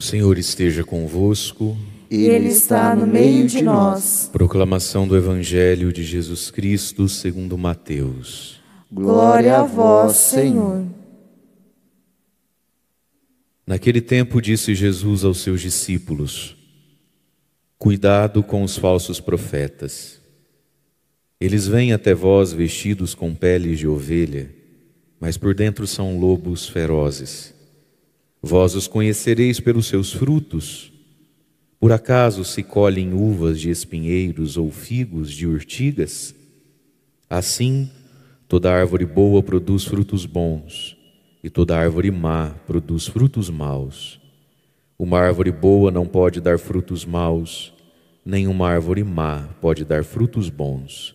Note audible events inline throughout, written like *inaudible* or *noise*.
O Senhor esteja convosco. Ele está no meio de nós. Proclamação do Evangelho de Jesus Cristo segundo Mateus. Glória a vós, Senhor. Naquele tempo disse Jesus aos seus discípulos: Cuidado com os falsos profetas. Eles vêm até vós vestidos com peles de ovelha, mas por dentro são lobos ferozes. Vós os conhecereis pelos seus frutos. Por acaso se colhem uvas de espinheiros ou figos de urtigas? Assim, toda árvore boa produz frutos bons, e toda árvore má produz frutos maus. Uma árvore boa não pode dar frutos maus, nem uma árvore má pode dar frutos bons.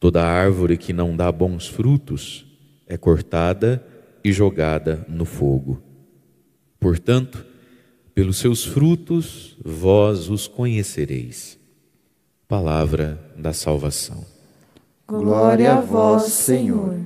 Toda árvore que não dá bons frutos é cortada e jogada no fogo. Portanto, pelos seus frutos vós os conhecereis. Palavra da salvação. Glória a vós, Senhor.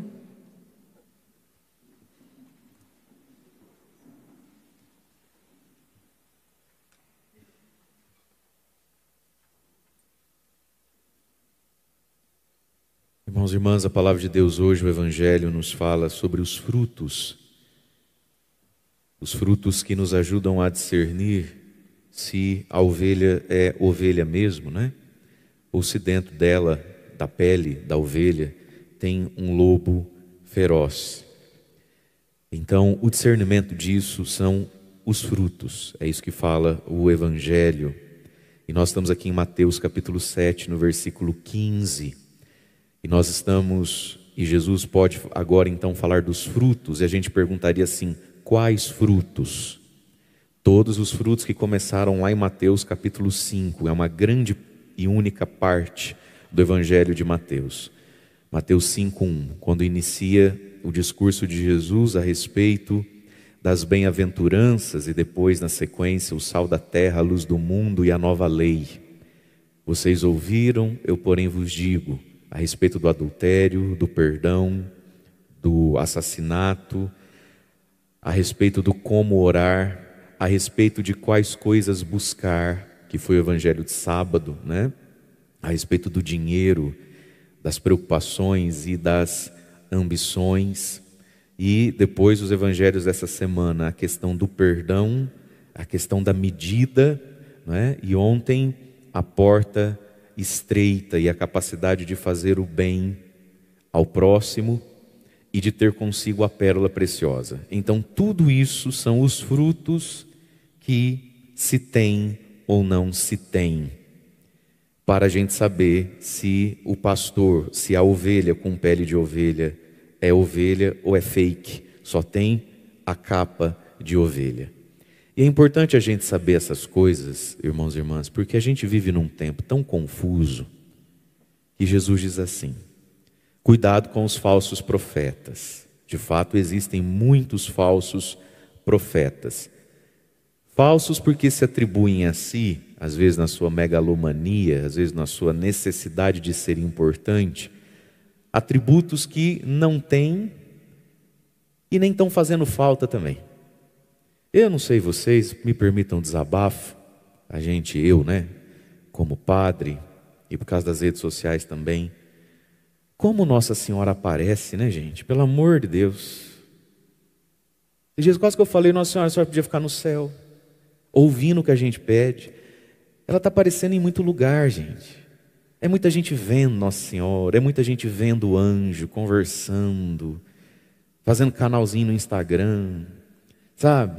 Irmãos e irmãs, a palavra de Deus hoje, o Evangelho, nos fala sobre os frutos os frutos que nos ajudam a discernir se a ovelha é ovelha mesmo, né? Ou se dentro dela, da pele da ovelha, tem um lobo feroz. Então, o discernimento disso são os frutos, é isso que fala o Evangelho. E nós estamos aqui em Mateus capítulo 7, no versículo 15. E nós estamos, e Jesus pode agora então falar dos frutos, e a gente perguntaria assim: quais frutos? Todos os frutos que começaram lá em Mateus capítulo 5, é uma grande e única parte do evangelho de Mateus. Mateus 5:1, quando inicia o discurso de Jesus a respeito das bem-aventuranças e depois na sequência o sal da terra, a luz do mundo e a nova lei. Vocês ouviram, eu porém vos digo, a respeito do adultério, do perdão, do assassinato, a respeito do como orar, a respeito de quais coisas buscar, que foi o evangelho de sábado, né? A respeito do dinheiro, das preocupações e das ambições. E depois os evangelhos dessa semana, a questão do perdão, a questão da medida, né? E ontem a porta estreita e a capacidade de fazer o bem ao próximo e de ter consigo a pérola preciosa. Então, tudo isso são os frutos que se tem ou não se tem, para a gente saber se o pastor, se a ovelha com pele de ovelha é ovelha ou é fake, só tem a capa de ovelha. E é importante a gente saber essas coisas, irmãos e irmãs, porque a gente vive num tempo tão confuso que Jesus diz assim: Cuidado com os falsos profetas. De fato, existem muitos falsos profetas. Falsos porque se atribuem a si, às vezes na sua megalomania, às vezes na sua necessidade de ser importante, atributos que não têm e nem estão fazendo falta também. Eu não sei vocês, me permitam desabafo, a gente, eu, né, como padre, e por causa das redes sociais também, como Nossa Senhora aparece, né, gente? Pelo amor de Deus. dias quase que eu falei, Nossa Senhora, a senhora podia ficar no céu, ouvindo o que a gente pede. Ela está aparecendo em muito lugar, gente. É muita gente vendo Nossa Senhora, é muita gente vendo o anjo, conversando, fazendo canalzinho no Instagram, sabe?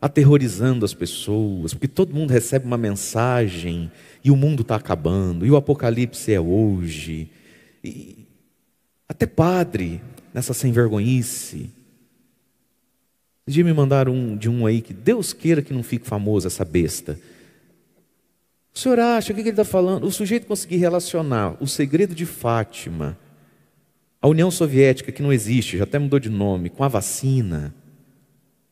Aterrorizando as pessoas, porque todo mundo recebe uma mensagem e o mundo está acabando, e o apocalipse é hoje. E, até padre, nessa sem vergonhice. Um me mandaram um, de um aí que Deus queira que não fique famoso essa besta. O senhor acha, o que ele está falando? O sujeito conseguir relacionar o segredo de Fátima, a União Soviética, que não existe, já até mudou de nome, com a vacina.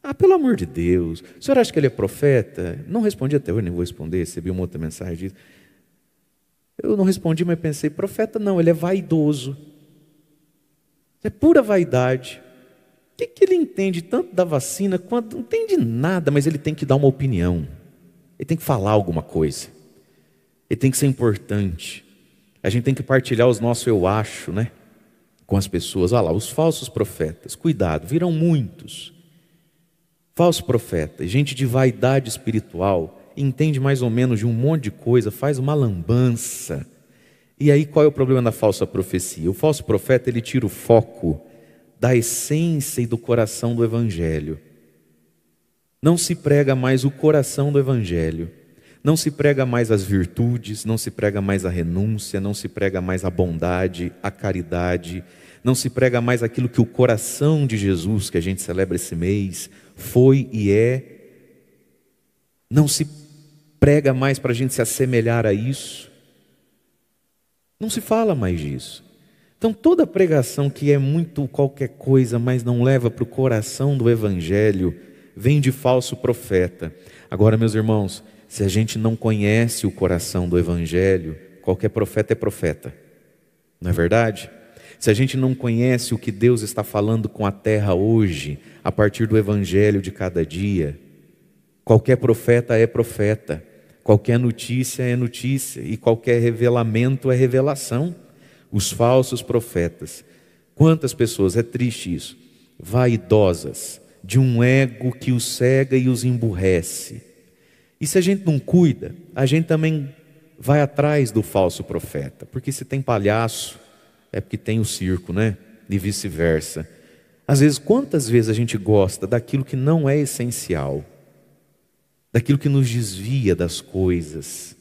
Ah, pelo amor de Deus. O senhor acha que ele é profeta? Não respondi até hoje, nem vou responder, recebi uma outra mensagem disso. Eu não respondi, mas pensei, profeta não, ele é vaidoso é pura vaidade. O que, que ele entende tanto da vacina quanto. Não entende nada, mas ele tem que dar uma opinião. Ele tem que falar alguma coisa. Ele tem que ser importante. A gente tem que partilhar os nossos eu acho, né? Com as pessoas. Olha lá, os falsos profetas. Cuidado, virão muitos. Falso profeta, gente de vaidade espiritual, entende mais ou menos de um monte de coisa, faz uma lambança e aí qual é o problema da falsa profecia? O falso profeta ele tira o foco da essência e do coração do evangelho. Não se prega mais o coração do evangelho. Não se prega mais as virtudes, não se prega mais a renúncia, não se prega mais a bondade, a caridade, não se prega mais aquilo que o coração de Jesus, que a gente celebra esse mês, foi e é. Não se prega mais para a gente se assemelhar a isso não se fala mais disso. Então, toda pregação que é muito qualquer coisa, mas não leva para o coração do Evangelho, vem de falso profeta. Agora, meus irmãos, se a gente não conhece o coração do Evangelho, qualquer profeta é profeta, não é verdade? Se a gente não conhece o que Deus está falando com a terra hoje, a partir do Evangelho de cada dia, qualquer profeta é profeta. Qualquer notícia é notícia e qualquer revelamento é revelação. Os falsos profetas. Quantas pessoas, é triste isso, vaidosas, de um ego que os cega e os emburrece. E se a gente não cuida, a gente também vai atrás do falso profeta, porque se tem palhaço, é porque tem o circo, né? E vice-versa. Às vezes, quantas vezes a gente gosta daquilo que não é essencial? daquilo que nos desvia das coisas,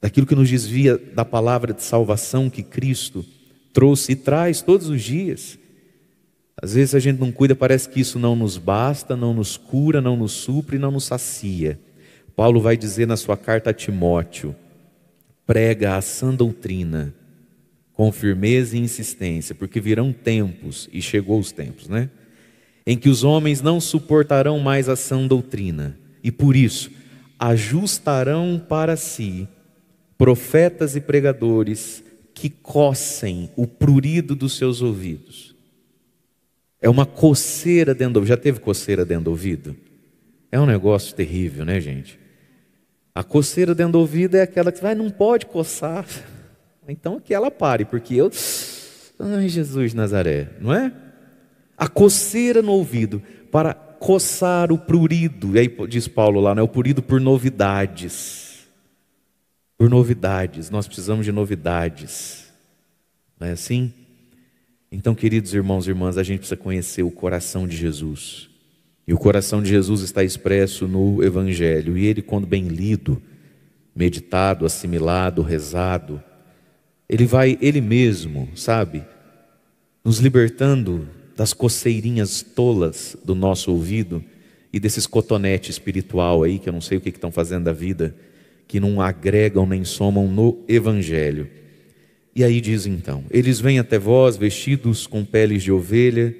daquilo que nos desvia da palavra de salvação que Cristo trouxe e traz todos os dias. Às vezes a gente não cuida, parece que isso não nos basta, não nos cura, não nos supre, não nos sacia. Paulo vai dizer na sua carta a Timóteo: prega a sã doutrina com firmeza e insistência, porque virão tempos, e chegou os tempos, né? Em que os homens não suportarão mais a sã doutrina e por isso ajustarão para si profetas e pregadores que cocem o prurido dos seus ouvidos. É uma coceira dentro do ouvido. Já teve coceira dentro do ouvido? É um negócio terrível, né, gente? A coceira dentro do ouvido é aquela que vai, ah, não pode coçar. *laughs* Então que ela pare, porque eu. Ai, Jesus Nazaré, não é? A coceira no ouvido para coçar o prurido. E aí diz Paulo lá, né? o prurido por novidades. Por novidades, nós precisamos de novidades. Não é assim? Então, queridos irmãos e irmãs, a gente precisa conhecer o coração de Jesus. E o coração de Jesus está expresso no Evangelho. E ele, quando bem lido, meditado, assimilado, rezado, ele vai ele mesmo, sabe, nos libertando das coceirinhas tolas do nosso ouvido e desses cotonete espiritual aí, que eu não sei o que estão fazendo da vida, que não agregam nem somam no Evangelho. E aí diz então: Eles vêm até vós vestidos com peles de ovelha,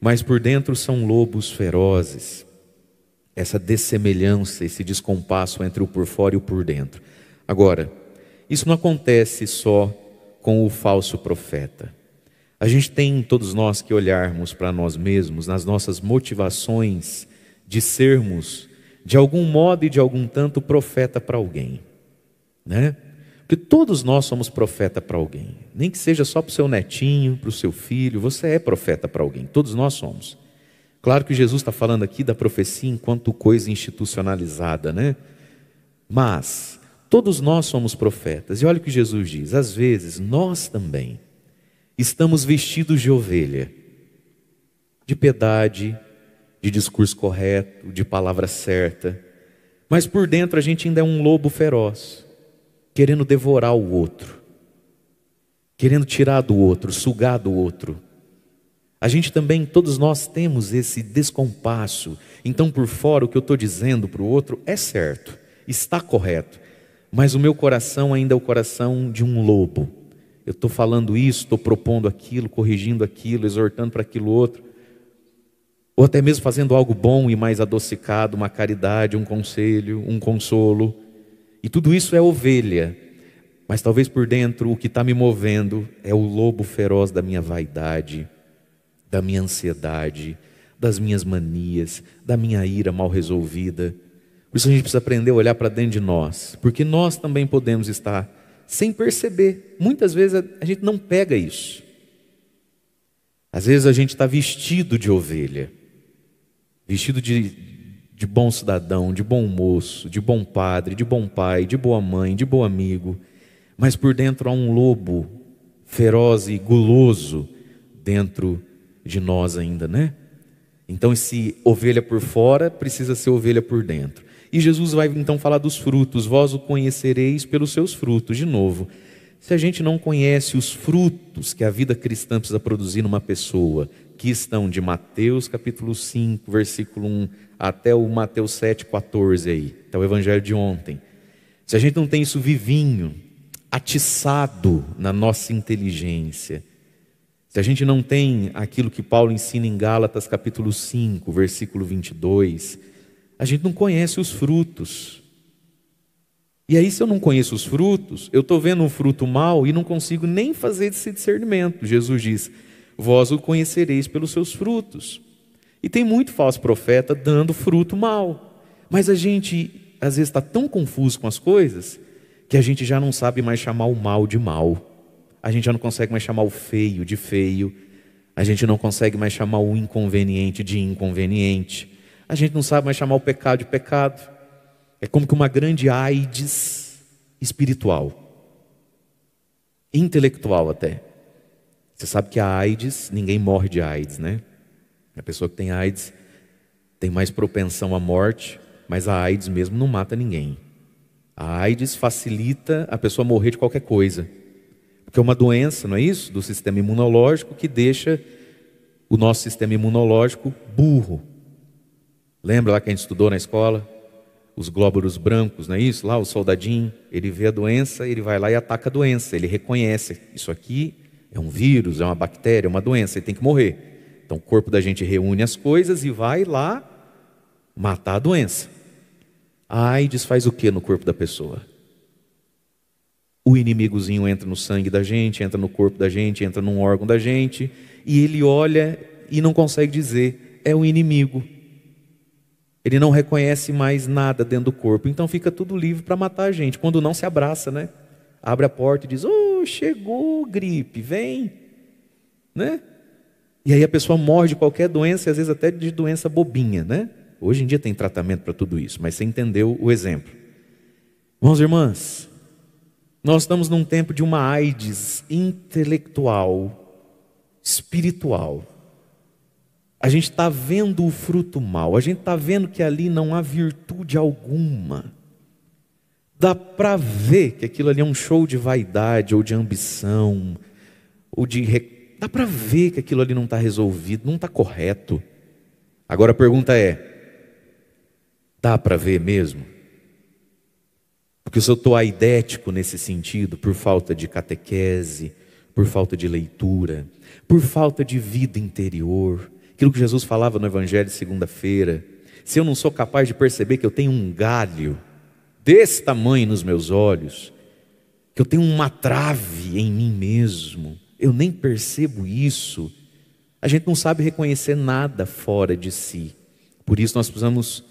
mas por dentro são lobos ferozes. Essa dessemelhança, esse descompasso entre o por fora e o por dentro. Agora, isso não acontece só com o falso profeta. A gente tem todos nós que olharmos para nós mesmos, nas nossas motivações de sermos, de algum modo e de algum tanto, profeta para alguém, né? Porque todos nós somos profeta para alguém, nem que seja só para o seu netinho, para o seu filho, você é profeta para alguém, todos nós somos. Claro que Jesus está falando aqui da profecia enquanto coisa institucionalizada, né? Mas todos nós somos profetas, e olha o que Jesus diz: às vezes nós também estamos vestidos de ovelha, de piedade, de discurso correto, de palavra certa, mas por dentro a gente ainda é um lobo feroz, querendo devorar o outro, querendo tirar do outro, sugar do outro. A gente também, todos nós temos esse descompasso. Então, por fora, o que eu estou dizendo para o outro é certo, está correto, mas o meu coração ainda é o coração de um lobo eu estou falando isso, estou propondo aquilo, corrigindo aquilo, exortando para aquilo outro, ou até mesmo fazendo algo bom e mais adocicado, uma caridade, um conselho, um consolo. E tudo isso é ovelha, mas talvez por dentro o que está me movendo é o lobo feroz da minha vaidade, da minha ansiedade, das minhas manias, da minha ira mal resolvida. Por isso a gente precisa aprender a olhar para dentro de nós, porque nós também podemos estar sem perceber. Muitas vezes a gente não pega isso. Às vezes a gente está vestido de ovelha, vestido de, de bom cidadão, de bom moço, de bom padre, de bom pai, de boa mãe, de bom amigo, mas por dentro há um lobo feroz e guloso dentro de nós ainda, né? Então, esse ovelha por fora, precisa ser ovelha por dentro. E Jesus vai então falar dos frutos. Vós o conhecereis pelos seus frutos. De novo, se a gente não conhece os frutos que a vida cristã precisa produzir numa pessoa, que estão de Mateus capítulo 5, versículo 1 até o Mateus 7, 14 aí, até o evangelho de ontem. Se a gente não tem isso vivinho, atiçado na nossa inteligência, se a gente não tem aquilo que Paulo ensina em Gálatas capítulo 5, versículo 22, a gente não conhece os frutos. E aí, se eu não conheço os frutos, eu estou vendo um fruto mau e não consigo nem fazer esse discernimento. Jesus diz: Vós o conhecereis pelos seus frutos. E tem muito falso profeta dando fruto mau. Mas a gente, às vezes, está tão confuso com as coisas que a gente já não sabe mais chamar o mal de mal. A gente já não consegue mais chamar o feio de feio. A gente não consegue mais chamar o inconveniente de inconveniente. A gente não sabe mais chamar o pecado de pecado. É como que uma grande AIDS espiritual, intelectual até. Você sabe que a AIDS, ninguém morre de AIDS, né? A pessoa que tem AIDS tem mais propensão à morte, mas a AIDS mesmo não mata ninguém. A AIDS facilita a pessoa morrer de qualquer coisa. Porque é uma doença, não é isso? Do sistema imunológico que deixa o nosso sistema imunológico burro, Lembra lá que a gente estudou na escola? Os glóbulos brancos, não é isso? Lá o soldadinho, ele vê a doença, ele vai lá e ataca a doença, ele reconhece, isso aqui é um vírus, é uma bactéria, é uma doença, ele tem que morrer. Então o corpo da gente reúne as coisas e vai lá matar a doença. A AIDS faz o que no corpo da pessoa? O inimigozinho entra no sangue da gente, entra no corpo da gente, entra num órgão da gente, e ele olha e não consegue dizer, é o inimigo. Ele não reconhece mais nada dentro do corpo, então fica tudo livre para matar a gente. Quando não se abraça, né? Abre a porta e diz: "Oh, chegou gripe, vem". Né? E aí a pessoa morre de qualquer doença, às vezes até de doença bobinha, né? Hoje em dia tem tratamento para tudo isso, mas você entendeu o exemplo. Irmãos e irmãs, nós estamos num tempo de uma AIDS intelectual, espiritual. A gente está vendo o fruto mal, a gente está vendo que ali não há virtude alguma. Dá para ver que aquilo ali é um show de vaidade ou de ambição, ou de. Dá para ver que aquilo ali não está resolvido, não está correto. Agora a pergunta é: dá para ver mesmo? Porque se eu estou aidético nesse sentido, por falta de catequese, por falta de leitura, por falta de vida interior, Aquilo que Jesus falava no Evangelho de segunda-feira. Se eu não sou capaz de perceber que eu tenho um galho desse tamanho nos meus olhos, que eu tenho uma trave em mim mesmo, eu nem percebo isso. A gente não sabe reconhecer nada fora de si. Por isso nós precisamos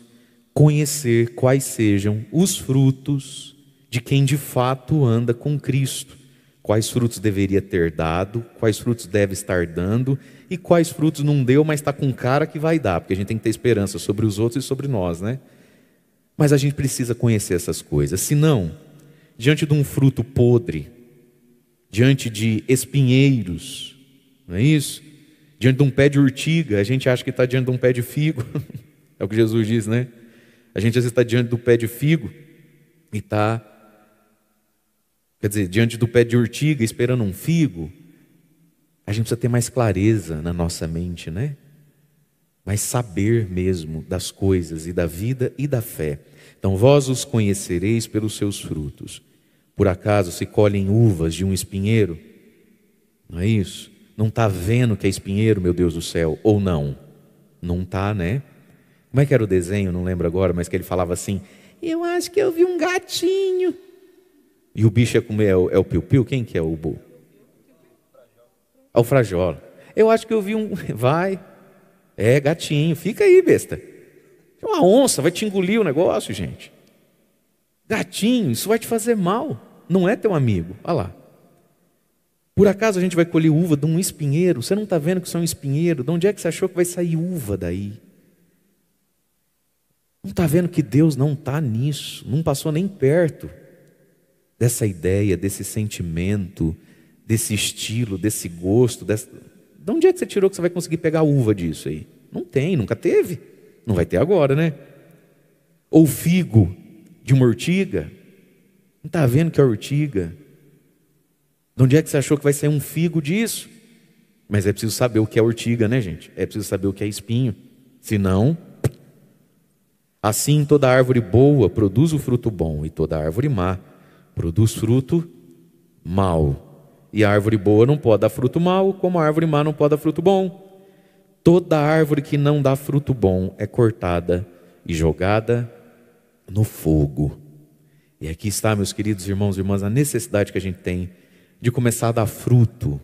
conhecer quais sejam os frutos de quem de fato anda com Cristo. Quais frutos deveria ter dado, quais frutos deve estar dando e quais frutos não deu, mas está com cara que vai dar, porque a gente tem que ter esperança sobre os outros e sobre nós, né? Mas a gente precisa conhecer essas coisas, senão, diante de um fruto podre, diante de espinheiros, não é isso? Diante de um pé de urtiga, a gente acha que está diante de um pé de figo, *laughs* é o que Jesus diz, né? A gente às vezes está diante do pé de figo e está, quer dizer, diante do pé de urtiga esperando um figo, a gente precisa ter mais clareza na nossa mente, né? Mas saber mesmo das coisas e da vida e da fé. Então, vós os conhecereis pelos seus frutos. Por acaso se colhem uvas de um espinheiro? Não é isso? Não está vendo que é espinheiro, meu Deus do céu? Ou não? Não está, né? Como é que era o desenho? Não lembro agora, mas que ele falava assim: Eu acho que eu vi um gatinho. E o bicho é, como é, é o piu-piu? Quem que é o, ao frajolo. Eu acho que eu vi um. *laughs* Vai. É, gatinho, fica aí, besta. É uma onça, vai te engolir o negócio, gente. Gatinho, isso vai te fazer mal. Não é teu amigo. Olha lá. Por acaso a gente vai colher uva de um espinheiro? Você não está vendo que isso é um espinheiro? De onde é que você achou que vai sair uva daí? Não está vendo que Deus não está nisso, não passou nem perto dessa ideia, desse sentimento, desse estilo, desse gosto. Desse... De onde é que você tirou que você vai conseguir pegar uva disso aí? Não tem, nunca teve. Não vai ter agora, né? Ou figo de uma ortiga. Não está vendo que é ortiga? De onde é que você achou que vai sair um figo disso? Mas é preciso saber o que é ortiga, né, gente? É preciso saber o que é espinho. Senão, assim toda árvore boa produz o fruto bom, e toda árvore má produz fruto mau. E a árvore boa não pode dar fruto mau, como a árvore má não pode dar fruto bom. Toda árvore que não dá fruto bom é cortada e jogada no fogo. E aqui está, meus queridos irmãos e irmãs, a necessidade que a gente tem de começar a dar fruto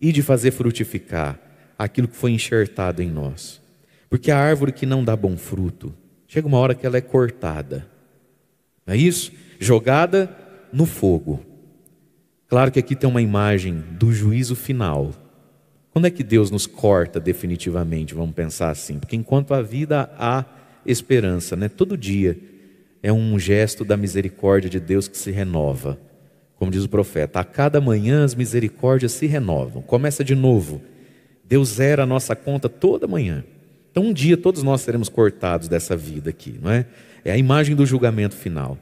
e de fazer frutificar aquilo que foi enxertado em nós. Porque a árvore que não dá bom fruto, chega uma hora que ela é cortada. Não é isso? Jogada no fogo. Claro que aqui tem uma imagem do juízo final. Quando é que Deus nos corta definitivamente? Vamos pensar assim, porque enquanto a vida há esperança, né? Todo dia é um gesto da misericórdia de Deus que se renova. Como diz o profeta, a cada manhã as misericórdias se renovam. Começa de novo. Deus era a nossa conta toda manhã. Então um dia todos nós seremos cortados dessa vida aqui, não é? É a imagem do julgamento final.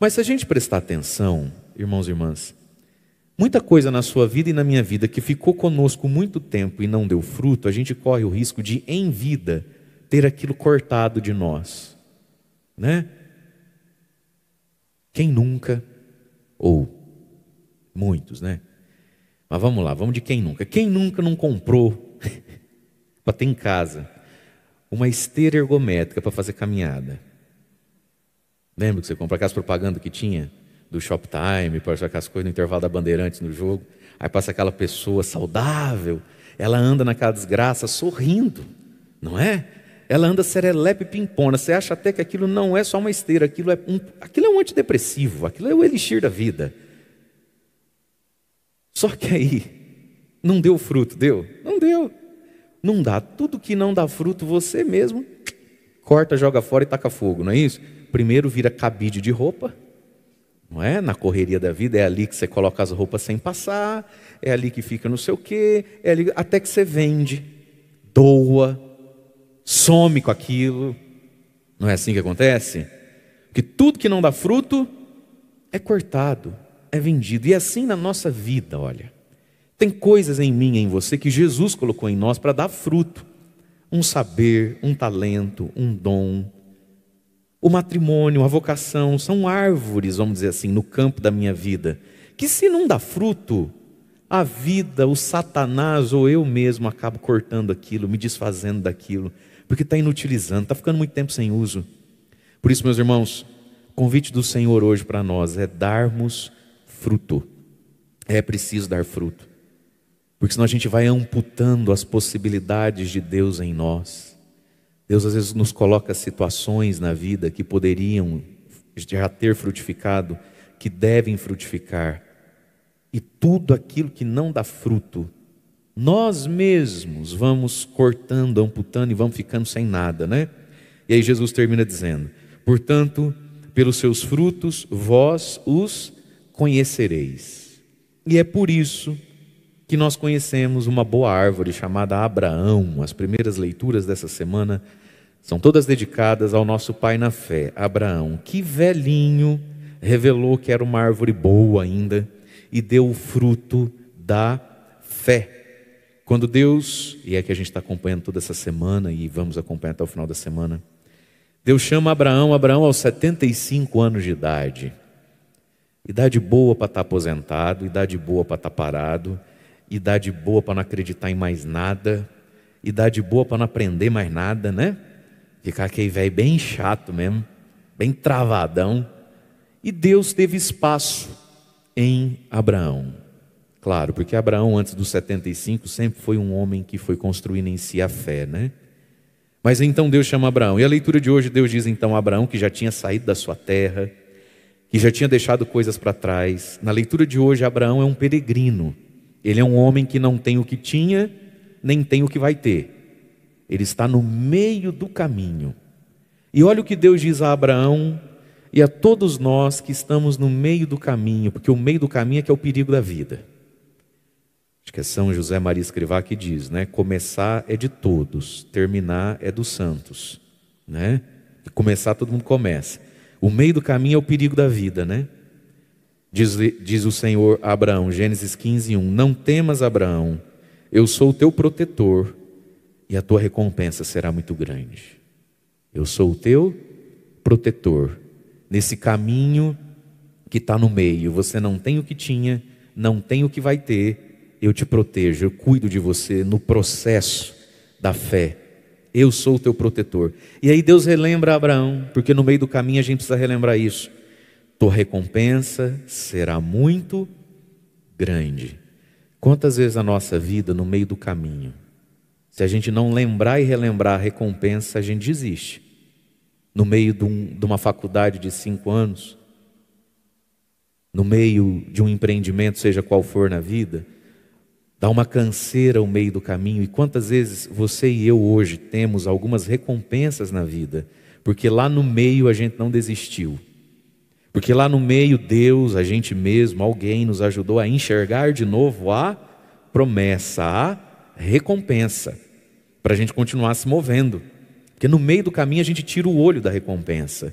Mas se a gente prestar atenção, irmãos e irmãs, Muita coisa na sua vida e na minha vida que ficou conosco muito tempo e não deu fruto, a gente corre o risco de, em vida, ter aquilo cortado de nós. Né? Quem nunca, ou muitos, né? Mas vamos lá, vamos de quem nunca. Quem nunca não comprou *laughs* para ter em casa uma esteira ergométrica para fazer caminhada? Lembra que você comprou aquelas propaganda que tinha? do Shoptime, para jogar aquelas coisas no intervalo da Bandeirantes no jogo. Aí passa aquela pessoa saudável, ela anda naquela desgraça sorrindo, não é? Ela anda serelepe pimpona. Você acha até que aquilo não é só uma esteira, aquilo é um, aquilo é um antidepressivo, aquilo é o elixir da vida. Só que aí, não deu fruto, deu? Não deu. Não dá. Tudo que não dá fruto, você mesmo corta, joga fora e taca fogo, não é isso? Primeiro vira cabide de roupa, não é? Na correria da vida é ali que você coloca as roupas sem passar, é ali que fica não sei o quê, é ali até que você vende, doa, some com aquilo. Não é assim que acontece? Porque tudo que não dá fruto é cortado, é vendido. E é assim na nossa vida, olha. Tem coisas em mim e em você que Jesus colocou em nós para dar fruto. Um saber, um talento, um dom, o matrimônio, a vocação são árvores, vamos dizer assim, no campo da minha vida, que se não dá fruto, a vida, o Satanás ou eu mesmo acabo cortando aquilo, me desfazendo daquilo, porque está inutilizando, está ficando muito tempo sem uso. Por isso, meus irmãos, o convite do Senhor hoje para nós é darmos fruto. É preciso dar fruto, porque senão a gente vai amputando as possibilidades de Deus em nós. Deus às vezes nos coloca situações na vida que poderiam já ter frutificado, que devem frutificar. E tudo aquilo que não dá fruto, nós mesmos vamos cortando, amputando e vamos ficando sem nada, né? E aí Jesus termina dizendo: Portanto, pelos seus frutos vós os conhecereis. E é por isso que nós conhecemos uma boa árvore chamada Abraão. As primeiras leituras dessa semana são todas dedicadas ao nosso pai na fé, Abraão, que velhinho revelou que era uma árvore boa ainda e deu o fruto da fé. Quando Deus, e é que a gente está acompanhando toda essa semana e vamos acompanhar até o final da semana, Deus chama Abraão, Abraão aos 75 anos de idade. Idade boa para estar tá aposentado, idade boa para estar tá parado, idade boa para não acreditar em mais nada, idade boa para não aprender mais nada, né? Ficar aquele velho bem chato mesmo, bem travadão. E Deus teve espaço em Abraão. Claro, porque Abraão, antes dos 75, sempre foi um homem que foi construindo em si a fé, né? Mas então Deus chama Abraão. E a leitura de hoje, Deus diz então a Abraão que já tinha saído da sua terra, que já tinha deixado coisas para trás. Na leitura de hoje, Abraão é um peregrino. Ele é um homem que não tem o que tinha, nem tem o que vai ter. Ele está no meio do caminho. E olha o que Deus diz a Abraão e a todos nós que estamos no meio do caminho, porque o meio do caminho é que é o perigo da vida. Acho que é São José Maria Escrivá que diz, né? Começar é de todos, terminar é dos santos, né? E começar todo mundo começa. O meio do caminho é o perigo da vida, né? Diz, diz o Senhor a Abraão, Gênesis 15, 1, Não temas, Abraão, eu sou o teu protetor e a tua recompensa será muito grande. Eu sou o teu protetor. Nesse caminho que está no meio, você não tem o que tinha, não tem o que vai ter, eu te protejo, eu cuido de você no processo da fé. Eu sou o teu protetor. E aí Deus relembra Abraão, porque no meio do caminho a gente precisa relembrar isso. Tua recompensa será muito grande. Quantas vezes a nossa vida, no meio do caminho, se a gente não lembrar e relembrar a recompensa, a gente desiste. No meio de, um, de uma faculdade de cinco anos, no meio de um empreendimento, seja qual for na vida, dá uma canseira ao meio do caminho. E quantas vezes você e eu hoje temos algumas recompensas na vida, porque lá no meio a gente não desistiu. Porque lá no meio, Deus, a gente mesmo, alguém nos ajudou a enxergar de novo a promessa, a recompensa para a gente continuar se movendo. Porque no meio do caminho a gente tira o olho da recompensa.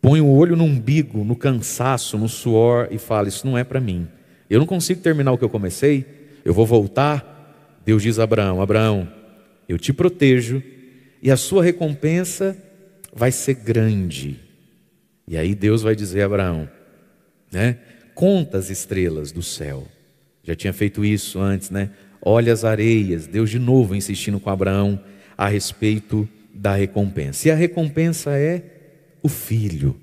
Põe o olho no umbigo, no cansaço, no suor e fala: Isso não é para mim. Eu não consigo terminar o que eu comecei. Eu vou voltar. Deus diz a Abraão: Abraão, eu te protejo e a sua recompensa vai ser grande. E aí Deus vai dizer a Abraão, né? Conta as estrelas do céu. Já tinha feito isso antes, né? olha as areias, Deus de novo insistindo com Abraão a respeito da recompensa. E a recompensa é o filho,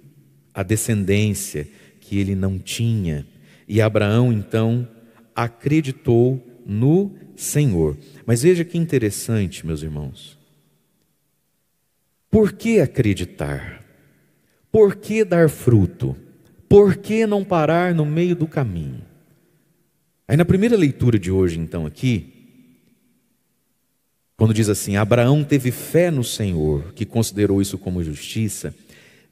a descendência que ele não tinha. E Abraão então acreditou no Senhor. Mas veja que interessante, meus irmãos. Por que acreditar? Por que dar fruto? Por que não parar no meio do caminho? Aí na primeira leitura de hoje, então, aqui, quando diz assim: Abraão teve fé no Senhor, que considerou isso como justiça,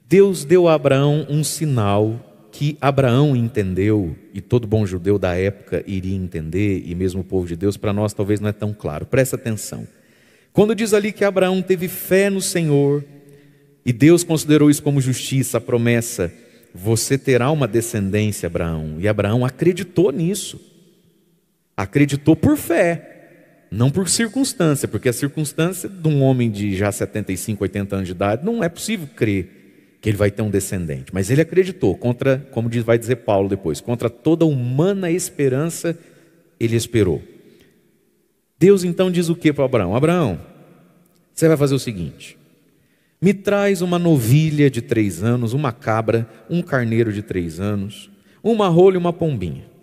Deus deu a Abraão um sinal que Abraão entendeu, e todo bom judeu da época iria entender, e mesmo o povo de Deus, para nós talvez não é tão claro. Presta atenção. Quando diz ali que Abraão teve fé no Senhor, e Deus considerou isso como justiça, a promessa: você terá uma descendência, Abraão. E Abraão acreditou nisso. Acreditou por fé, não por circunstância, porque a circunstância de um homem de já 75, 80 anos de idade não é possível crer que ele vai ter um descendente. Mas ele acreditou, contra, como vai dizer Paulo depois, contra toda humana esperança, ele esperou. Deus então diz o que para Abraão? Abraão, você vai fazer o seguinte: me traz uma novilha de três anos, uma cabra, um carneiro de três anos, uma rola e uma pombinha.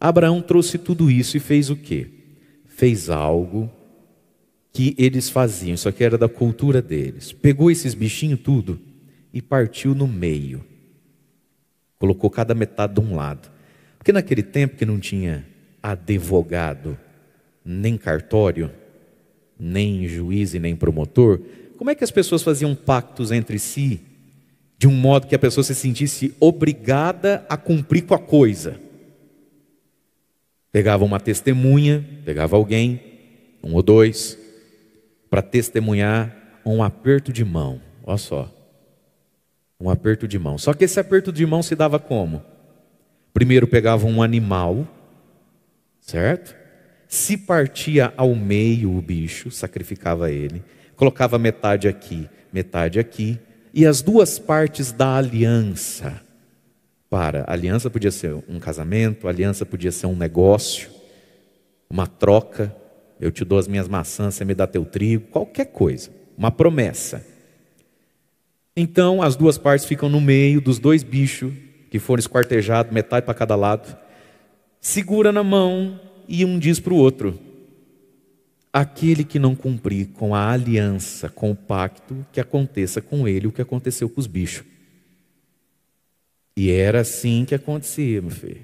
Abraão trouxe tudo isso e fez o quê? Fez algo que eles faziam, só que era da cultura deles. Pegou esses bichinhos tudo e partiu no meio. Colocou cada metade de um lado. Porque naquele tempo que não tinha advogado, nem cartório, nem juiz e nem promotor, como é que as pessoas faziam pactos entre si de um modo que a pessoa se sentisse obrigada a cumprir com a coisa? Pegava uma testemunha, pegava alguém, um ou dois, para testemunhar um aperto de mão. Olha só. Um aperto de mão. Só que esse aperto de mão se dava como? Primeiro pegava um animal, certo? Se partia ao meio o bicho, sacrificava ele, colocava metade aqui, metade aqui, e as duas partes da aliança para. A aliança podia ser um casamento, aliança podia ser um negócio, uma troca. Eu te dou as minhas maçãs, você me dá teu trigo, qualquer coisa. Uma promessa. Então as duas partes ficam no meio dos dois bichos que foram esquartejados, metade para cada lado. Segura na mão e um diz para o outro: aquele que não cumprir com a aliança, com o pacto, que aconteça com ele o que aconteceu com os bichos. E era assim que acontecia, meu filho.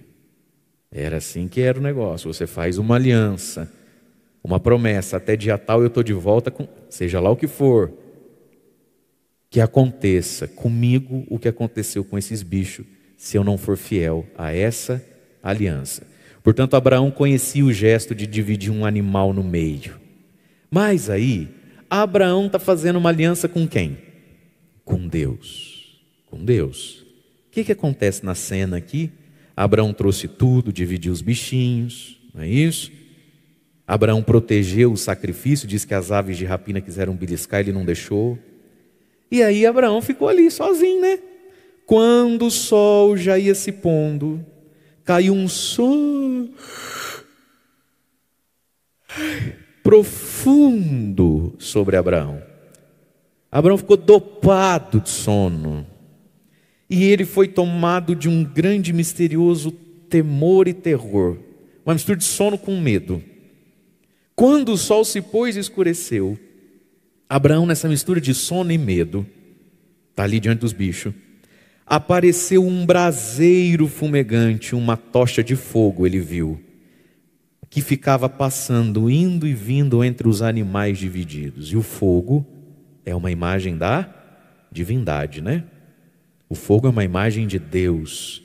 Era assim que era o negócio. Você faz uma aliança, uma promessa, até dia tal eu estou de volta, com, seja lá o que for. Que aconteça comigo o que aconteceu com esses bichos, se eu não for fiel a essa aliança. Portanto, Abraão conhecia o gesto de dividir um animal no meio. Mas aí, Abraão está fazendo uma aliança com quem? Com Deus. Com Deus que, que acontece na cena aqui? Abraão trouxe tudo, dividiu os bichinhos, não é isso? Abraão protegeu o sacrifício, disse que as aves de rapina quiseram beliscar, ele não deixou. E aí Abraão ficou ali sozinho, né? Quando o sol já ia se pondo, caiu um sono profundo sobre Abraão. Abraão ficou dopado de sono e ele foi tomado de um grande misterioso temor e terror, uma mistura de sono com medo. Quando o sol se pôs e escureceu, Abraão, nessa mistura de sono e medo, está ali diante dos bichos, apareceu um braseiro fumegante, uma tocha de fogo, ele viu, que ficava passando, indo e vindo entre os animais divididos. E o fogo é uma imagem da divindade, né? O fogo é uma imagem de Deus.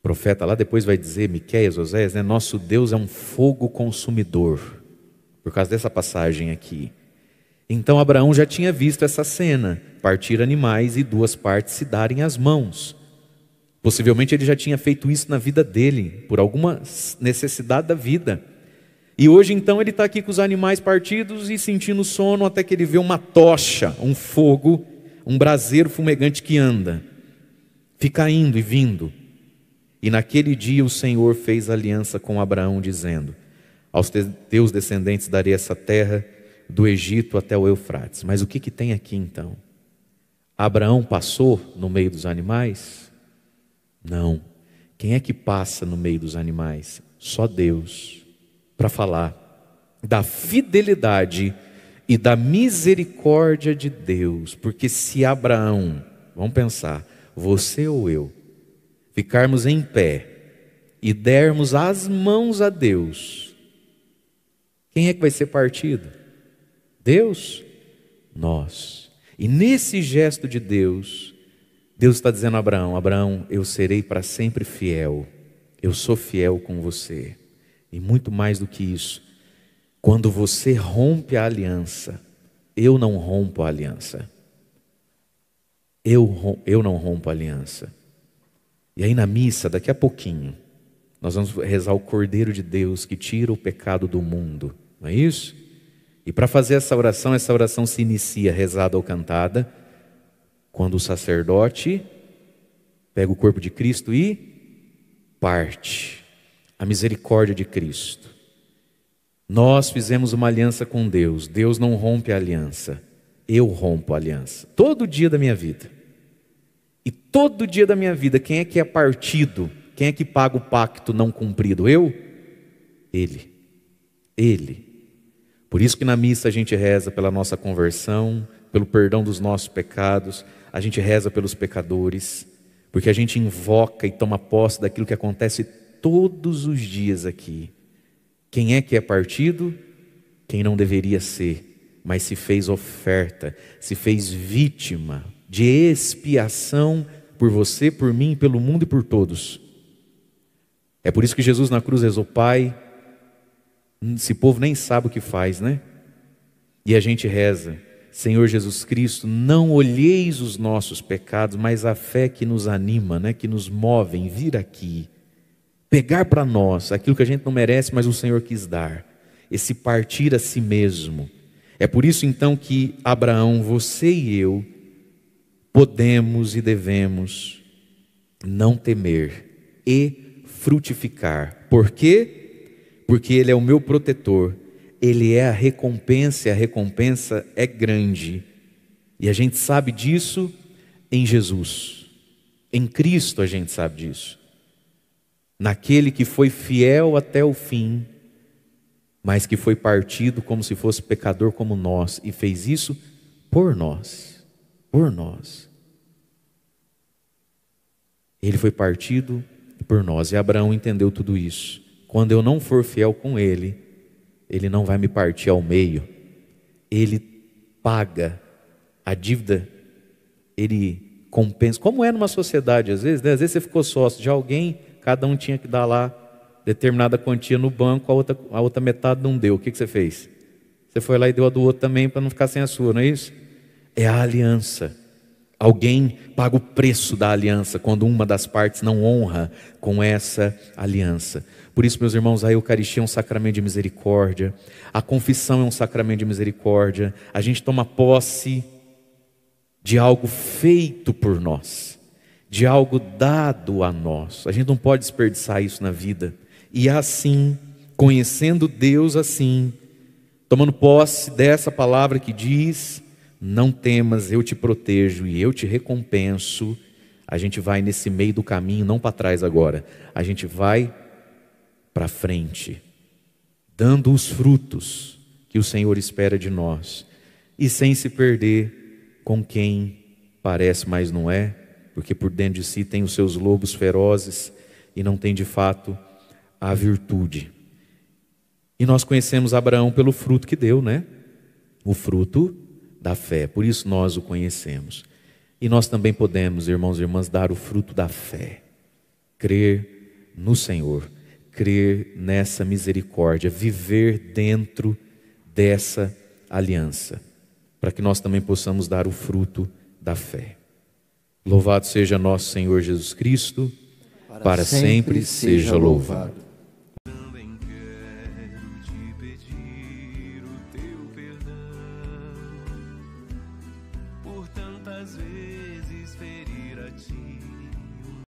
O profeta lá depois vai dizer, Miqueias, Oséias, né? Nosso Deus é um fogo consumidor. Por causa dessa passagem aqui. Então Abraão já tinha visto essa cena: partir animais e duas partes se darem as mãos. Possivelmente ele já tinha feito isso na vida dele, por alguma necessidade da vida. E hoje então ele está aqui com os animais partidos e sentindo sono até que ele vê uma tocha, um fogo um braseiro fumegante que anda, fica indo e vindo. E naquele dia o Senhor fez aliança com Abraão, dizendo: Aos teus descendentes darei essa terra, do Egito até o Eufrates. Mas o que, que tem aqui então? Abraão passou no meio dos animais? Não. Quem é que passa no meio dos animais? Só Deus, para falar da fidelidade e da misericórdia de Deus, porque se Abraão, vamos pensar, você ou eu, ficarmos em pé e dermos as mãos a Deus, quem é que vai ser partido? Deus? Nós. E nesse gesto de Deus, Deus está dizendo a Abraão: Abraão, eu serei para sempre fiel, eu sou fiel com você. E muito mais do que isso, quando você rompe a aliança, eu não rompo a aliança. Eu, eu não rompo a aliança. E aí na missa, daqui a pouquinho, nós vamos rezar o Cordeiro de Deus que tira o pecado do mundo, não é isso? E para fazer essa oração, essa oração se inicia rezada ou cantada, quando o sacerdote pega o corpo de Cristo e parte a misericórdia de Cristo. Nós fizemos uma aliança com Deus. Deus não rompe a aliança. Eu rompo a aliança. Todo dia da minha vida. E todo dia da minha vida, quem é que é partido? Quem é que paga o pacto não cumprido? Eu? Ele. Ele. Por isso que na missa a gente reza pela nossa conversão, pelo perdão dos nossos pecados, a gente reza pelos pecadores, porque a gente invoca e toma posse daquilo que acontece todos os dias aqui quem é que é partido? Quem não deveria ser, mas se fez oferta, se fez vítima de expiação por você, por mim, pelo mundo e por todos. É por isso que Jesus na cruz rezou: Pai, esse povo nem sabe o que faz, né? E a gente reza: Senhor Jesus Cristo, não olheis os nossos pecados, mas a fé que nos anima, né, que nos move em vir aqui pegar para nós aquilo que a gente não merece, mas o Senhor quis dar, esse partir a si mesmo. É por isso então que Abraão, você e eu, podemos e devemos não temer e frutificar. Por quê? Porque Ele é o meu protetor, Ele é a recompensa, e a recompensa é grande. E a gente sabe disso em Jesus, em Cristo a gente sabe disso naquele que foi fiel até o fim, mas que foi partido como se fosse pecador como nós e fez isso por nós, por nós. Ele foi partido por nós e Abraão entendeu tudo isso. Quando eu não for fiel com ele, ele não vai me partir ao meio. Ele paga a dívida, ele compensa. Como é numa sociedade, às vezes, né? às vezes você ficou sócio de alguém, cada um tinha que dar lá determinada quantia no banco, a outra, a outra metade não deu. O que, que você fez? Você foi lá e deu a do outro também para não ficar sem a sua, não é isso? É a aliança. Alguém paga o preço da aliança quando uma das partes não honra com essa aliança. Por isso, meus irmãos, a Eucaristia é um sacramento de misericórdia, a confissão é um sacramento de misericórdia, a gente toma posse de algo feito por nós de algo dado a nós. A gente não pode desperdiçar isso na vida. E assim, conhecendo Deus assim, tomando posse dessa palavra que diz: Não temas, eu te protejo e eu te recompenso. A gente vai nesse meio do caminho, não para trás agora. A gente vai para frente, dando os frutos que o Senhor espera de nós e sem se perder com quem parece, mas não é porque por dentro de si tem os seus lobos ferozes e não tem de fato a virtude. E nós conhecemos Abraão pelo fruto que deu, né? O fruto da fé, por isso nós o conhecemos. E nós também podemos, irmãos e irmãs, dar o fruto da fé, crer no Senhor, crer nessa misericórdia, viver dentro dessa aliança, para que nós também possamos dar o fruto da fé. Louvado seja nosso Senhor Jesus Cristo, para, para sempre, sempre seja louvado.